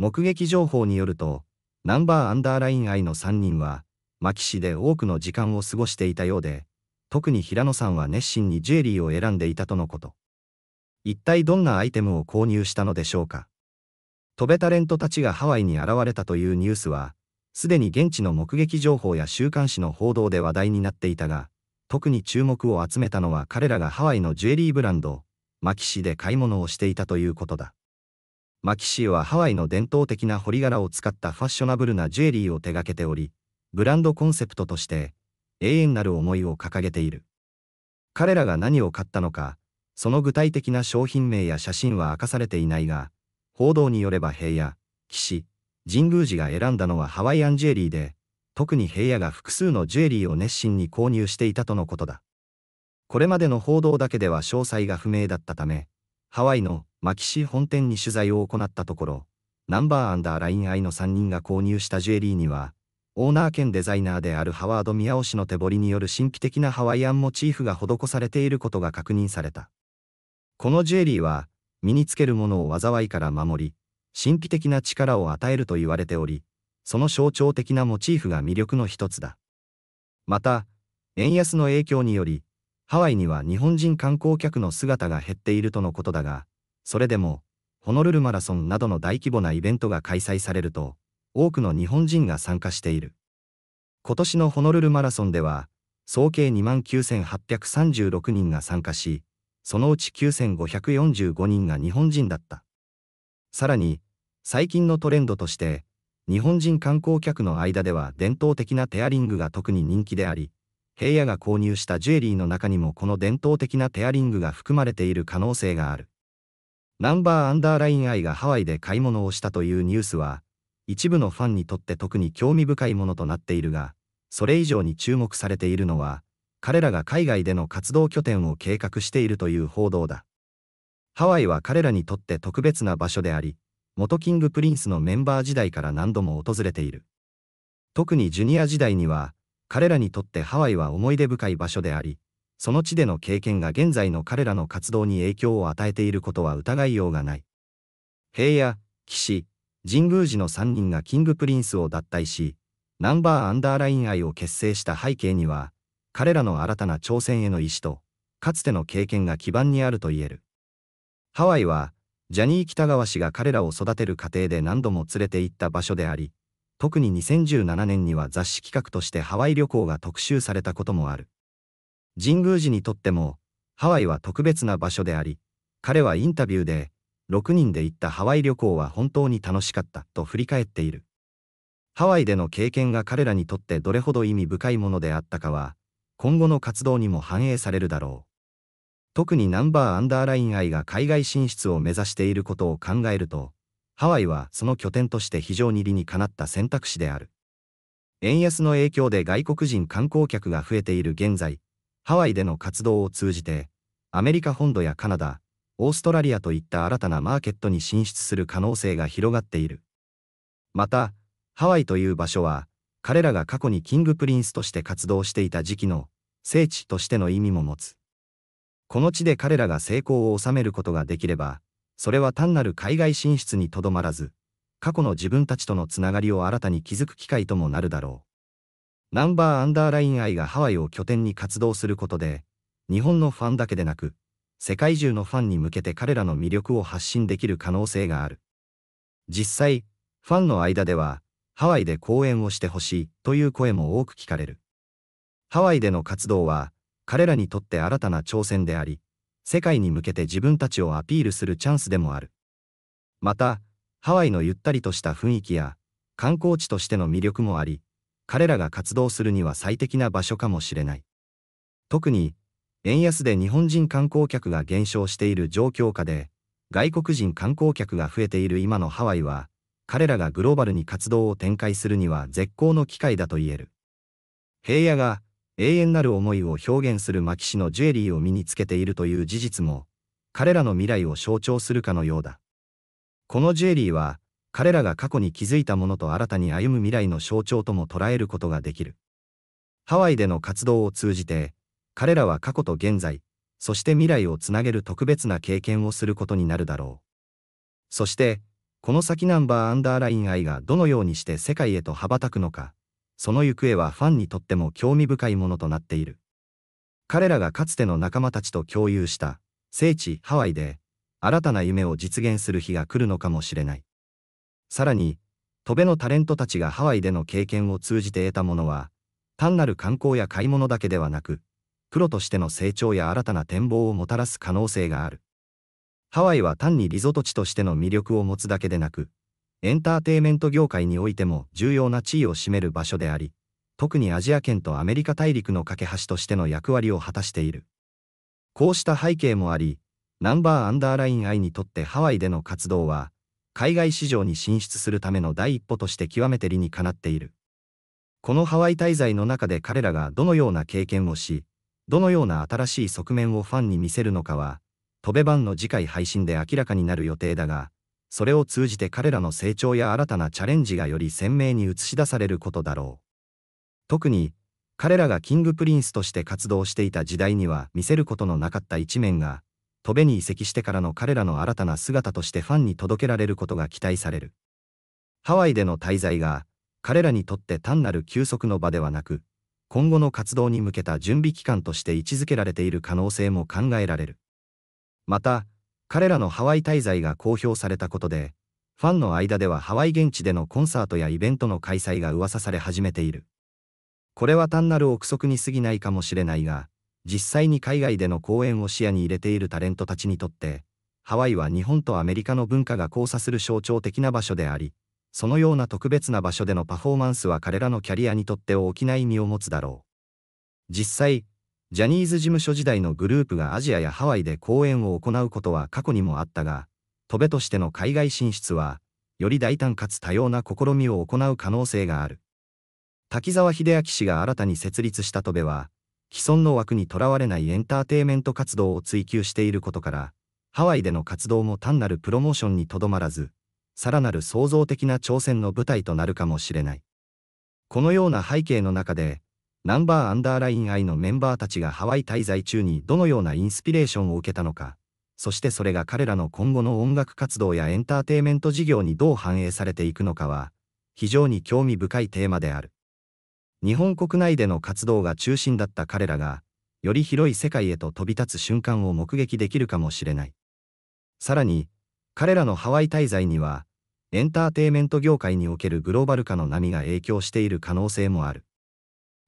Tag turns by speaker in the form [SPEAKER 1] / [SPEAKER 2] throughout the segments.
[SPEAKER 1] 目撃情報によると、ナンバーアンダーライン愛の3人は、牧シで多くの時間を過ごしていたようで、特に平野さんは熱心にジュエリーを選んでいたとのこと。一体どんなアイテムを購入したのでしょうか。飛べタレントたちがハワイに現れたというニュースは、すでに現地の目撃情報や週刊誌の報道で話題になっていたが、特に注目を集めたのは彼らがハワイのジュエリーブランド、マキシで買い物をしていたということだ。マキシーはハワイの伝統的な彫り柄を使ったファッショナブルなジュエリーを手掛けており、ブランドコンセプトとして永遠なる思いを掲げている。彼らが何を買ったのか、その具体的な商品名や写真は明かされていないが、報道によれば平野、騎士、神宮寺が選んだのはハワイアンジュエリーで、特に平野が複数のジュエリーを熱心に購入していたとのことだ。これまでの報道だけでは詳細が不明だったため、ハワイのマキシ本店に取材を行ったところ、ナンバーアンダーラインアイの3人が購入したジュエリーには、オーナー兼デザイナーであるハワード・ミアオ氏の手彫りによる神秘的なハワイアンモチーフが施されていることが確認された。このジュエリーは、身につけるものを災いから守り、神秘的な力を与えると言われており、その象徴的なモチーフが魅力の一つだ。また、円安の影響により、ハワイには日本人観光客の姿が減っているとのことだが、それでも、ホノルルマラソンなどの大規模なイベントが開催されると、多くの日本人が参加している。今年のホノルルマラソンでは、総計29,836人が参加し、そのうち9,545人が日本人だった。さらに、最近のトレンドとして、日本人観光客の間では伝統的なテアリングが特に人気であり、平野が購入したジュエリーの中にもこの伝統的なペアリングが含まれている可能性がある。ナンバーアンダーライン I がハワイで買い物をしたというニュースは、一部のファンにとって特に興味深いものとなっているが、それ以上に注目されているのは、彼らが海外での活動拠点を計画しているという報道だ。ハワイは彼らにとって特別な場所であり、元キングプリンスのメンバー時代から何度も訪れている。特にジュニア時代には、彼らにとってハワイは思い出深い場所であり、その地での経験が現在の彼らの活動に影響を与えていることは疑いようがない。平野、岸、神宮寺の3人がキングプリンスを脱退し、ナンバーアンダーライン愛を結成した背景には、彼らの新たな挑戦への意志と、かつての経験が基盤にあると言える。ハワイは、ジャニー喜多川氏が彼らを育てる過程で何度も連れて行った場所であり、特に2017年には雑誌企画としてハワイ旅行が特集されたこともある。神宮寺にとっても、ハワイは特別な場所であり、彼はインタビューで、6人で行ったハワイ旅行は本当に楽しかったと振り返っている。ハワイでの経験が彼らにとってどれほど意味深いものであったかは、今後の活動にも反映されるだろう。特にナンバーアンダーライン愛が海外進出を目指していることを考えると、ハワイはその拠点として非常に理にかなった選択肢である。円安の影響で外国人観光客が増えている現在、ハワイでの活動を通じて、アメリカ本土やカナダ、オーストラリアといった新たなマーケットに進出する可能性が広がっている。また、ハワイという場所は、彼らが過去にキングプリンスとして活動していた時期の聖地としての意味も持つ。この地で彼らが成功を収めることができれば、それは単なる海外進出にとどまらず、過去の自分たちとのつながりを新たに築く機会ともなるだろう。ナンバーアンダーライン愛がハワイを拠点に活動することで、日本のファンだけでなく、世界中のファンに向けて彼らの魅力を発信できる可能性がある。実際、ファンの間では、ハワイで公演をしてほしいという声も多く聞かれる。ハワイでの活動は、彼らにとって新たな挑戦であり、世界に向けて自分たちをアピールするチャンスでもある。また、ハワイのゆったりとした雰囲気や観光地としての魅力もあり、彼らが活動するには最適な場所かもしれない。特に、円安で日本人観光客が減少している状況下で、外国人観光客が増えている今のハワイは、彼らがグローバルに活動を展開するには絶好の機会だと言える。平野が永遠なる思いを表現する牧師のジュエリーを身につけているという事実も、彼らの未来を象徴するかのようだ。このジュエリーは、彼らが過去に築いたものと新たに歩む未来の象徴とも捉えることができる。ハワイでの活動を通じて、彼らは過去と現在、そして未来をつなげる特別な経験をすることになるだろう。そして、この先ナンバーアンダーライン愛がどのようにして世界へと羽ばたくのか、その行方はファンにとっても興味深いものとなっている。彼らがかつての仲間たちと共有した聖地ハワイで新たな夢を実現する日が来るのかもしれない。さらに、戸辺のタレントたちがハワイでの経験を通じて得たものは、単なる観光や買い物だけではなく、プロとしての成長や新たな展望をもたらす可能性がある。ハワイは単にリゾート地としての魅力を持つだけでなく、エンターテイメント業界においても重要な地位を占める場所であり、特にアジア圏とアメリカ大陸の架け橋としての役割を果たしている。こうした背景もあり、ナンバーアンダーライン愛にとってハワイでの活動は、海外市場に進出するための第一歩として極めて理にかなっている。このハワイ滞在の中で彼らがどのような経験をし、どのような新しい側面をファンに見せるのかは、トベ版の次回配信で明らかになる予定だが、それを通じて彼らの成長や新たなチャレンジがより鮮明に映し出されることだろう。特に、彼らがキングプリンスとして活動していた時代には見せることのなかった一面が、戸辺に移籍してからの彼らの新たな姿としてファンに届けられることが期待される。ハワイでの滞在が、彼らにとって単なる休息の場ではなく、今後の活動に向けた準備期間として位置づけられている可能性も考えられる。また、彼らのハワイ滞在が公表されたことで、ファンの間ではハワイ現地でのコンサートやイベントの開催が噂され始めている。これは単なる憶測に過ぎないかもしれないが、実際に海外での公演を視野に入れているタレントたちにとって、ハワイは日本とアメリカの文化が交差する象徴的な場所であり、そのような特別な場所でのパフォーマンスは彼らのキャリアにとって大きな意味を持つだろう。実際、ジャニーズ事務所時代のグループがアジアやハワイで公演を行うことは過去にもあったが、戸部としての海外進出は、より大胆かつ多様な試みを行う可能性がある。滝沢秀明氏が新たに設立した戸部は、既存の枠にとらわれないエンターテイメント活動を追求していることから、ハワイでの活動も単なるプロモーションにとどまらず、さらなる創造的な挑戦の舞台となるかもしれない。このような背景の中で、ナンバーアンダーライン I のメンバーたちがハワイ滞在中にどのようなインスピレーションを受けたのか、そしてそれが彼らの今後の音楽活動やエンターテイメント事業にどう反映されていくのかは、非常に興味深いテーマである。日本国内での活動が中心だった彼らが、より広い世界へと飛び立つ瞬間を目撃できるかもしれない。さらに、彼らのハワイ滞在には、エンターテイメント業界におけるグローバル化の波が影響している可能性もある。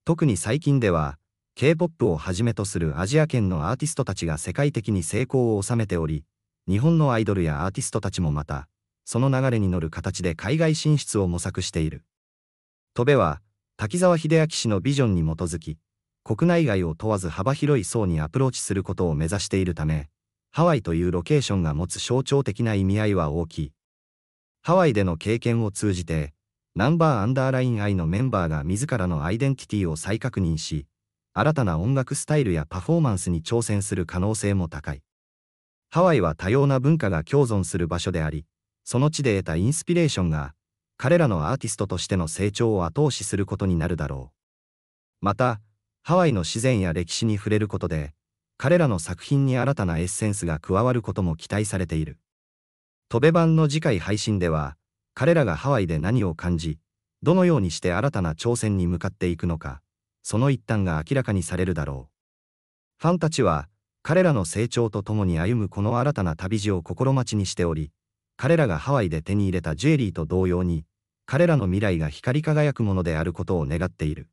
[SPEAKER 1] 特に最近では、K-POP をはじめとするアジア圏のアーティストたちが世界的に成功を収めており、日本のアイドルやアーティストたちもまた、その流れに乗る形で海外進出を模索している。戸部は、滝沢秀明氏のビジョンに基づき、国内外を問わず幅広い層にアプローチすることを目指しているため、ハワイというロケーションが持つ象徴的な意味合いは大きい。ハワイでの経験を通じて、ナンバーアンダーライン I のメンバーが自らのアイデンティティを再確認し、新たな音楽スタイルやパフォーマンスに挑戦する可能性も高い。ハワイは多様な文化が共存する場所であり、その地で得たインスピレーションが、彼らのアーティストとしての成長を後押しすることになるだろう。また、ハワイの自然や歴史に触れることで、彼らの作品に新たなエッセンスが加わることも期待されている。トベ版の次回配信では、彼らがハワイで何を感じ、どのようにして新たな挑戦に向かっていくのか、その一端が明らかにされるだろう。ファンたちは、彼らの成長とともに歩むこの新たな旅路を心待ちにしており、彼らがハワイで手に入れたジュエリーと同様に、彼らの未来が光り輝くものであることを願っている。